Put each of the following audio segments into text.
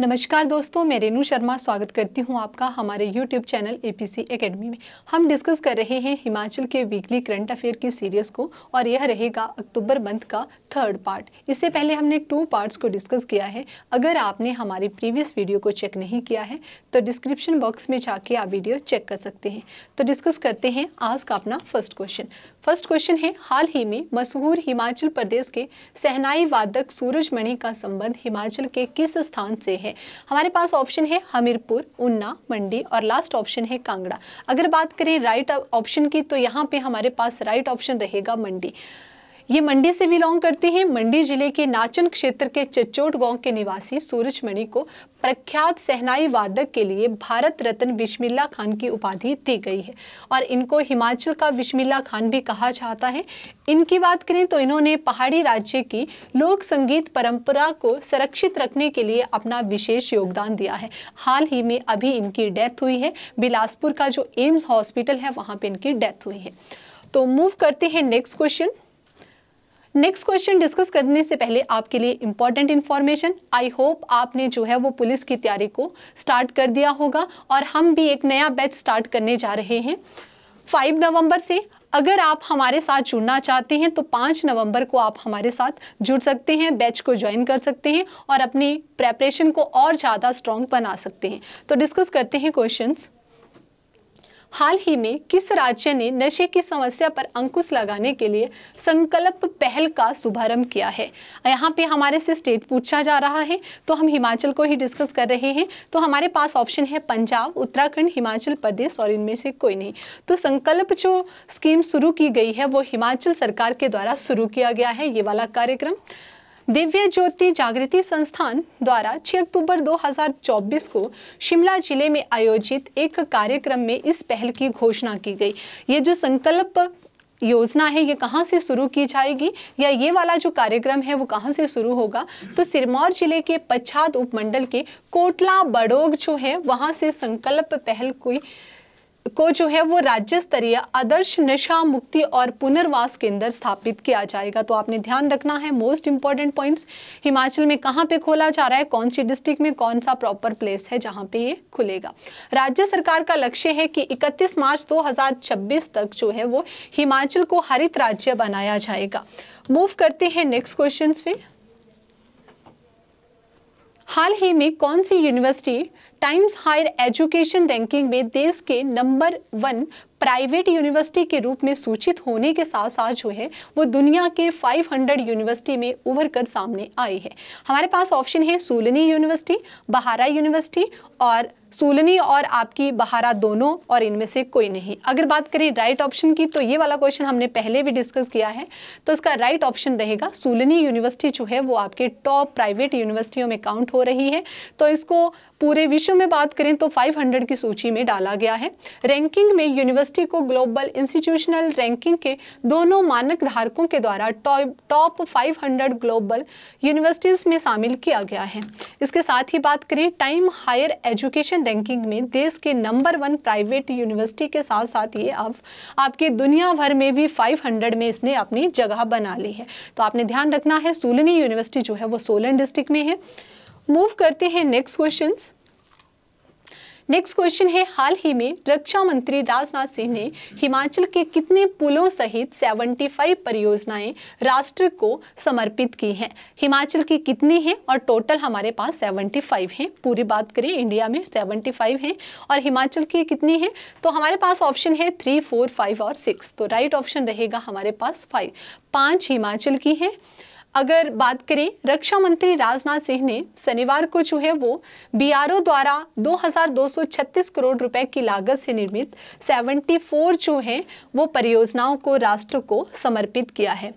नमस्कार दोस्तों मैं रेनू शर्मा स्वागत करती हूं आपका हमारे यूट्यूब चैनल एपीसी एकेडमी में हम डिस्कस कर रहे हैं हिमाचल के वीकली करंट अफेयर की सीरीज़ को और यह रहेगा अक्टूबर मंथ का थर्ड पार्ट इससे पहले हमने टू पार्ट्स को डिस्कस किया है अगर आपने हमारी प्रीवियस वीडियो को चेक नहीं किया है तो डिस्क्रिप्शन बॉक्स में जाके आप वीडियो चेक कर सकते हैं तो डिस्कस करते हैं आज का अपना फर्स्ट क्वेश्चन फर्स्ट क्वेश्चन है हाल ही में मशहूर हिमाचल प्रदेश के सहनाई वादक सूरजमणि का संबंध हिमाचल के किस स्थान से है है हमारे पास ऑप्शन है हमीरपुर उन्ना मंडी और लास्ट ऑप्शन है कांगड़ा अगर बात करें राइट ऑप्शन की तो यहाँ पे हमारे पास राइट ऑप्शन रहेगा मंडी ये मंडी से बिलोंग करती हैं मंडी जिले के नाचन क्षेत्र के चच्चोट गांव के निवासी सूरजमणि को प्रख्यात सहनाई वादक के लिए भारत रत्न बिस्मिल्ला खान की उपाधि दी गई है और इनको हिमाचल का बिस्मिल्ला खान भी कहा जाता है इनकी बात करें तो इन्होंने पहाड़ी राज्य की लोक संगीत परंपरा को संरक्षित रखने के लिए अपना विशेष योगदान दिया है हाल ही में अभी इनकी डेथ हुई है बिलासपुर का जो एम्स हॉस्पिटल है वहाँ पर इनकी डेथ हुई है तो मूव करते हैं next question next question discuss करने से पहले आपके लिए इंपॉर्टेंट इन्फॉर्मेशन आई होप आपने जो है वो पुलिस की तैयारी को स्टार्ट कर दिया होगा और हम भी एक नया बैच स्टार्ट करने जा रहे हैं 5 नवंबर से अगर आप हमारे साथ जुड़ना चाहते हैं तो 5 नवंबर को आप हमारे साथ जुड़ सकते हैं बैच को ज्वाइन कर सकते हैं और अपनी प्रेपरेशन को और ज़्यादा स्ट्रॉन्ग बना सकते हैं तो डिस्कस करते हैं क्वेश्चंस हाल ही में किस राज्य ने नशे की समस्या पर अंकुश लगाने के लिए संकल्प पहल का शुभारंभ किया है यहाँ पे हमारे से स्टेट पूछा जा रहा है तो हम हिमाचल को ही डिस्कस कर रहे हैं तो हमारे पास ऑप्शन है पंजाब उत्तराखंड हिमाचल प्रदेश और इनमें से कोई नहीं तो संकल्प जो स्कीम शुरू की गई है वो हिमाचल सरकार के द्वारा शुरू किया गया है ये वाला कार्यक्रम दिव्य ज्योति जागृति संस्थान द्वारा 6 अक्टूबर 2024 को शिमला जिले में आयोजित एक कार्यक्रम में इस पहल की घोषणा की गई ये जो संकल्प योजना है ये कहाँ से शुरू की जाएगी या ये वाला जो कार्यक्रम है वो कहाँ से शुरू होगा तो सिरमौर जिले के पच्छाद उपमंडल के कोटला बड़ोग जो है वहाँ से संकल्प पहल कोई को जो है वो राज्य स्तरीय आदर्श नशा मुक्ति और पुनर्वास केंद्र स्थापित किया जाएगा तो आपने ध्यान रखना है मोस्ट इंपॉर्टेंट पॉइंट्स हिमाचल में कहाँ पे खोला जा रहा है कौन सी डिस्ट्रिक्ट में कौन सा प्रॉपर प्लेस है जहाँ पे ये खुलेगा राज्य सरकार का लक्ष्य है कि 31 मार्च 2026 तक जो है वो हिमाचल को हरित राज्य बनाया जाएगा मूव करते हैं नेक्स्ट क्वेश्चन पे हाल ही में कौन सी university Times Higher Education ranking में देश के नंबर वन प्राइवेट यूनिवर्सिटी के रूप में सूचित होने के साथ साथ जो है वो दुनिया के 500 यूनिवर्सिटी में उभर कर सामने आई है हमारे पास ऑप्शन है सोलनी यूनिवर्सिटी बहारा यूनिवर्सिटी और सोलनी और आपकी बहारा दोनों और इनमें से कोई नहीं अगर बात करें राइट ऑप्शन की तो ये वाला क्वेश्चन हमने पहले भी डिस्कस किया है तो इसका राइट ऑप्शन रहेगा सोलनी यूनिवर्सिटी जो है वो आपके टॉप प्राइवेट यूनिवर्सिटियों में काउंट हो रही है तो इसको पूरे विश्व में बात करें तो 500 की सूची में डाला गया है रैंकिंग में यूनिवर्सिटी को ग्लोबल इंस्टीट्यूशनल रैंकिंग के दोनों मानक धारकों के द्वारा टॉप 500 ग्लोबल यूनिवर्सिटीज़ में शामिल किया गया है इसके साथ ही बात करें टाइम हायर एजुकेशन रैंकिंग में देश के नंबर वन प्राइवेट यूनिवर्सिटी के साथ साथ ये अब आपके दुनिया भर में भी फाइव में इसने अपनी जगह बना ली है तो आपने ध्यान रखना है सोलनी यूनिवर्सिटी जो है वो सोलन डिस्ट्रिक्ट में है मूव करते हैं नेक्स्ट क्वेश्चन नेक्स्ट क्वेश्चन है हाल ही में रक्षा मंत्री राजनाथ सिंह ने हिमाचल के कितने पुलों सहित 75 परियोजनाएं राष्ट्र को समर्पित की हैं हिमाचल की कितनी हैं और टोटल हमारे पास 75 हैं पूरी बात करें इंडिया में 75 हैं और हिमाचल की कितनी हैं तो हमारे पास ऑप्शन है थ्री फोर फाइव और सिक्स तो राइट ऑप्शन रहेगा हमारे पास फाइव पाँच हिमाचल की हैं अगर बात करें रक्षा मंत्री राजनाथ सिंह ने शनिवार को जो है वो बीआरओ द्वारा 2,236 करोड़ रुपए की लागत से निर्मित 74 जो है वो परियोजनाओं को राष्ट्र को समर्पित किया है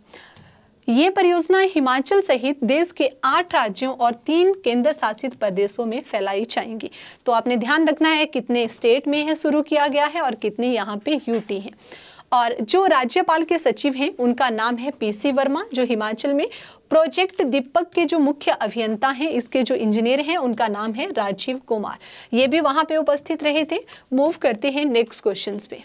ये परियोजना हिमाचल सहित देश के आठ राज्यों और तीन केंद्र शासित प्रदेशों में फैलाई जाएंगी तो आपने ध्यान रखना है कितने स्टेट में है शुरू किया गया है और कितने यहाँ पे यूटी हैं और जो राज्यपाल के सचिव हैं उनका नाम है पीसी वर्मा जो हिमाचल में प्रोजेक्ट दीपक के जो मुख्य अभियंता हैं इसके जो इंजीनियर हैं उनका नाम है राजीव कुमार ये भी वहाँ पे उपस्थित रहे थे मूव करते हैं नेक्स्ट क्वेश्चंस पे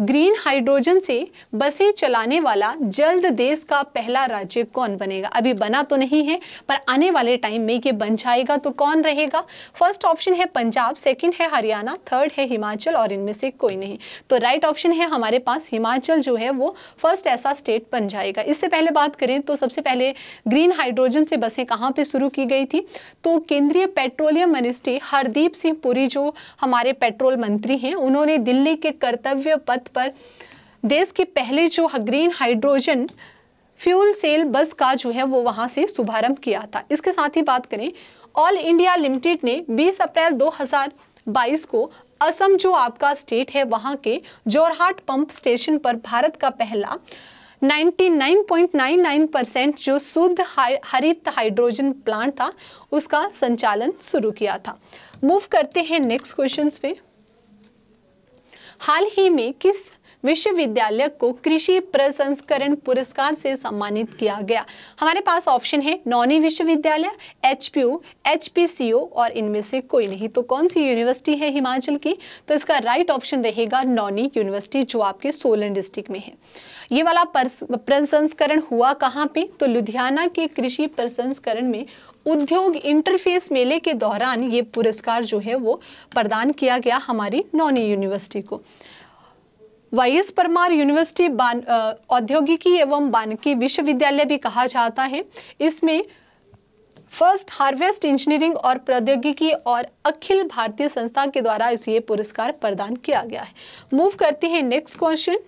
ग्रीन हाइड्रोजन से बसें चलाने वाला जल्द देश का पहला राज्य कौन बनेगा अभी बना तो नहीं है पर आने वाले टाइम में ये बन जाएगा तो कौन रहेगा फर्स्ट ऑप्शन है पंजाब सेकंड है हरियाणा थर्ड है हिमाचल और इनमें से कोई नहीं तो राइट ऑप्शन है हमारे पास हिमाचल जो है वो फर्स्ट ऐसा स्टेट बन जाएगा इससे पहले बात करें तो सबसे पहले ग्रीन हाइड्रोजन से बसें कहाँ पर शुरू की गई थी तो केंद्रीय पेट्रोलियम मिनिस्ट्री हरदीप सिंह पुरी जो हमारे पेट्रोल मंत्री हैं उन्होंने दिल्ली के कर्तव्य पथ वक्त पर देश की पहले जो ग्रीन हाइड्रोजन फ्यूल सेल बस का जो है वो वहां से शुभारंभ किया था इसके साथ ही बात करें ऑल इंडिया लिमिटेड ने 20 अप्रैल 2022 को असम जो आपका स्टेट है वहां के जोरहाट पंप स्टेशन पर भारत का पहला 99.99 परसेंट जो शुद्ध हरित हाइड्रोजन प्लांट था उसका संचालन शुरू किया था मूव करते हैं नेक्स्ट क्वेश्चन पे हाल ही में किस विश्वविद्यालय को कृषि प्रसंस्करण पुरस्कार से सम्मानित किया गया हमारे पास ऑप्शन है नौनी विश्वविद्यालय एच पी और इनमें से कोई नहीं तो कौन सी यूनिवर्सिटी है हिमाचल की तो इसका राइट ऑप्शन रहेगा नौनी यूनिवर्सिटी जो आपके सोलन डिस्ट्रिक्ट में है ये वाला प्रसंस्करण हुआ कहाँ पे तो लुधियाना के कृषि प्रसंस्करण में उद्योग इंटरफेस मेले के दौरान ये पुरस्कार जो है वो प्रदान किया गया हमारी नौनी यूनिवर्सिटी को वाई परमार यूनिवर्सिटी बान औद्योगिकी एवं बानकी विश्वविद्यालय भी कहा जाता है इसमें फर्स्ट हार्वेस्ट इंजीनियरिंग और प्रौद्योगिकी और अखिल भारतीय संस्था के द्वारा इसे पुरस्कार प्रदान किया गया है मूव करते हैं नेक्स्ट क्वेश्चन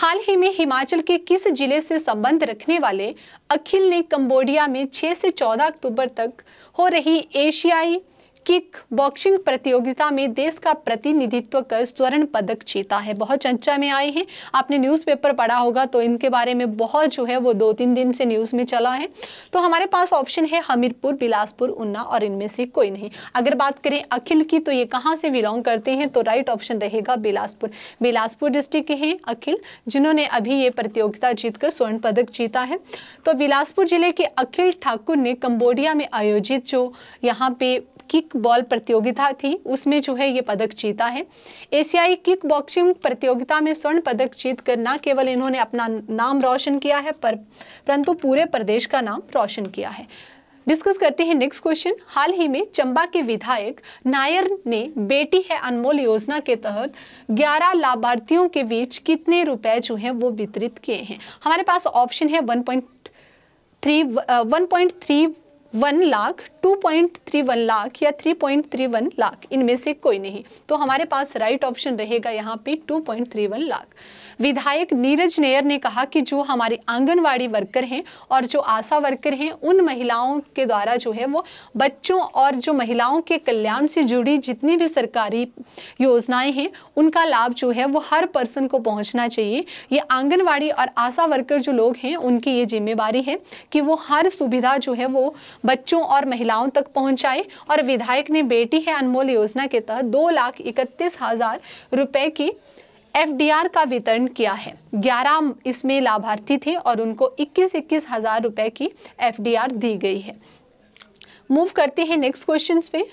हाल ही में हिमाचल के किस जिले से संबंध रखने वाले अखिल ने कंबोडिया में 6 से 14 अक्टूबर तक हो रही एशियाई किक बॉक्सिंग प्रतियोगिता में देश का प्रतिनिधित्व कर स्वर्ण पदक जीता है बहुत चर्चा में आए हैं आपने न्यूज़पेपर पढ़ा होगा तो इनके बारे में बहुत जो है वो दो तीन दिन से न्यूज़ में चला है तो हमारे पास ऑप्शन है हमीरपुर बिलासपुर उन्ना और इनमें से कोई नहीं अगर बात करें अखिल की तो ये कहाँ से बिलोंग करते हैं तो राइट ऑप्शन रहेगा बिलासपुर बिलासपुर डिस्ट्रिक्ट के हैं अखिल जिन्होंने अभी ये प्रतियोगिता जीत स्वर्ण पदक जीता है तो बिलासपुर जिले के अखिल ठाकुर ने कम्बोडिया में आयोजित जो यहाँ पे किक बॉल प्रतियोगिता थी उसमें जो है ये पदक जीता है एशियाई किक बॉक्सिंग प्रतियोगिता में स्वर्ण पदक जीत कर न केवल इन्होंने अपना नाम रोशन किया है पर परंतु पूरे प्रदेश का नाम रोशन किया है डिस्कस करते हैं नेक्स्ट क्वेश्चन हाल ही में चंबा के विधायक नायर ने बेटी है अनमोल योजना के तहत 11 लाभार्थियों के बीच कितने रुपए जो हैं वो वितरित किए हैं हमारे पास ऑप्शन है 1.3 1.31 लाख थ्री वन लाख या three point three one lakh इनमें से कोई नहीं तो हमारे पास राइट ऑप्शन रहेगा यहाँ पे two point three one lakh विधायक नीरज नेयर ने कहा कि जो हमारे आंगनवाड़ी वर्कर हैं और जो आशा वर्कर हैं उन महिलाओं के द्वारा जो है वो बच्चों और जो महिलाओं के कल्याण से जुड़ी जितनी भी सरकारी योजनाएं हैं उनका लाभ जो है वो हर पर्सन को पहुंचना चाहिए ये आंगनवाड़ी और आशा वर्कर जो लोग हैं उनकी ये जिम्मेवारी है कि वो हर सुविधा जो है वो बच्चों और महिलाओं तक पहुँच पहुंचाई और विधायक ने बेटी है अनमोल योजना के तहत दो लाख इकतीस हजार रुपए की एफडीआर का वितरण किया है 11 इसमें लाभार्थी थे और उनको इक्कीस इक्कीस हजार रुपए की एफडीआर दी गई है मूव करते हैं नेक्स्ट क्वेश्चन पे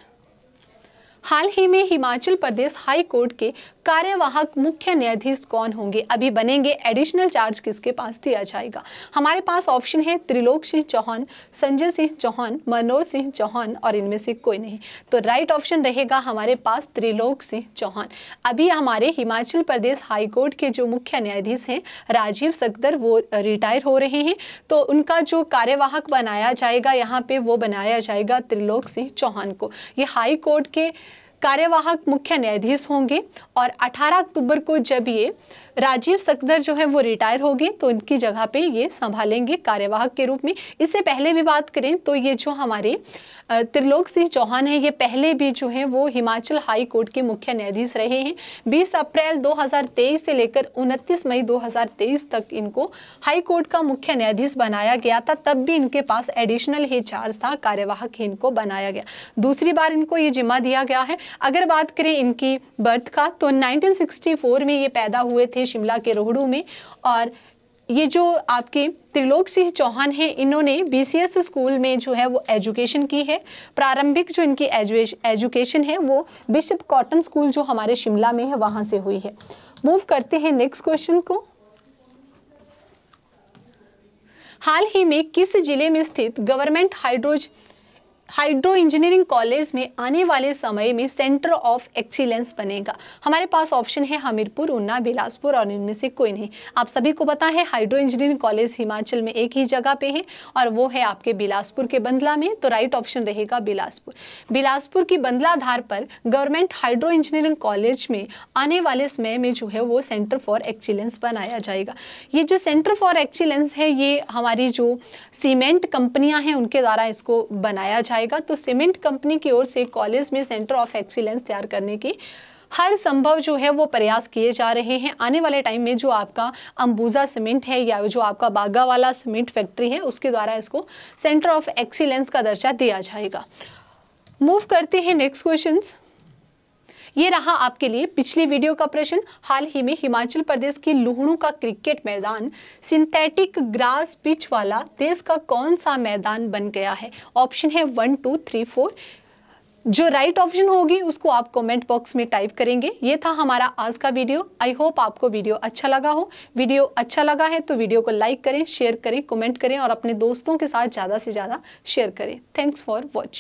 हाल ही में हिमाचल प्रदेश हाई कोर्ट के कार्यवाहक मुख्य न्यायाधीश कौन होंगे अभी बनेंगे एडिशनल चार्ज किसके पास दिया जाएगा हमारे पास ऑप्शन है त्रिलोक सिंह चौहान संजय सिंह चौहान मनोज सिंह चौहान और इनमें से कोई नहीं तो राइट ऑप्शन रहेगा हमारे पास त्रिलोक सिंह चौहान अभी हमारे हिमाचल प्रदेश हाईकोर्ट के जो मुख्य न्यायाधीश हैं राजीव सक्दर वो रिटायर हो रहे हैं तो उनका जो कार्यवाहक बनाया जाएगा यहाँ पे वो बनाया जाएगा त्रिलोक सिंह चौहान को ये हाईकोर्ट के कार्यवाहक मुख्य न्यायाधीश होंगे और 18 अक्टूबर को जब ये राजीव सकदर जो है वो रिटायर हो गए तो इनकी जगह पे ये संभालेंगे कार्यवाहक के रूप में इससे पहले भी बात करें तो ये जो हमारे त्रिलोक सिंह चौहान है ये पहले भी जो है वो हिमाचल हाई कोर्ट के मुख्य न्यायाधीश रहे हैं 20 अप्रैल 2023 से लेकर 29 मई 2023 तक इनको हाई कोर्ट का मुख्य न्यायाधीश बनाया गया था तब भी इनके पास एडिशनल ही चार्ज था कार्यवाहक इनको बनाया गया दूसरी बार इनको ये जिम्मा दिया गया है अगर बात करें इनकी बर्थ का तो नाइनटीन में ये पैदा हुए थे शिमला के रोहड़ू में और ये जो आपके त्रिलोक सिंह चौहान हैं इन्होंने बीसीएस स्कूल में जो है वो एजुकेशन की है प्रारंभिक जो इनकी एजुकेशन है वो बिशप कॉटन स्कूल जो हमारे शिमला में है वहाँ से हुई है मूव करते हैं नेक्स्ट क्वेश्चन को हाल ही में किस जिले में स्थित गवर्नमेंट हाइड्रोज हाइड्रो इंजीनियरिंग कॉलेज में आने वाले समय में सेंटर ऑफ एक्सीलेंस बनेगा हमारे पास ऑप्शन है हमीरपुर उन्ना बिलासपुर और इनमें से कोई नहीं आप सभी को पता है हाइड्रो इंजीनियरिंग कॉलेज हिमाचल में एक ही जगह पे है और वो है आपके बिलासपुर के बंदला में तो राइट ऑप्शन रहेगा बिलासपुर बिलासपुर की बंदला आधार पर गवर्नमेंट हाइड्रो इंजीनियरिंग कॉलेज में आने वाले समय में जो है वो सेंटर फॉर एक्सीलेंस बनाया जाएगा ये जो सेंटर फॉर एक्सीलेंस है ये हमारी जो सीमेंट कंपनियाँ हैं उनके द्वारा इसको बनाया जाएगा जाएगा तो सीमेंट कंपनी की ओर से कॉलेज में सेंटर ऑफ एक्सीलेंस तैयार करने की हर संभव जो है वो प्रयास किए जा रहे हैं आने वाले टाइम में जो आपका अंबुजा सीमेंट है या जो आपका बागा वाला सीमेंट फैक्ट्री है उसके द्वारा इसको सेंटर ऑफ एक्सीलेंस का दर्जा दिया जाएगा मूव करते हैं नेक्स्ट क्वेश्चंस ये रहा आपके लिए पिछली वीडियो का प्रश्न हाल ही में हिमाचल प्रदेश के लुहणू का क्रिकेट मैदान सिंथेटिक ग्रास पिच वाला देश का कौन सा मैदान बन गया है ऑप्शन है वन टू थ्री फोर जो राइट right ऑप्शन होगी उसको आप कमेंट बॉक्स में टाइप करेंगे ये था हमारा आज का वीडियो आई होप आपको वीडियो अच्छा लगा हो वीडियो अच्छा लगा है तो वीडियो को लाइक करें शेयर करें कमेंट करें और अपने दोस्तों के साथ ज़्यादा से ज़्यादा शेयर करें थैंक्स फॉर वॉचिंग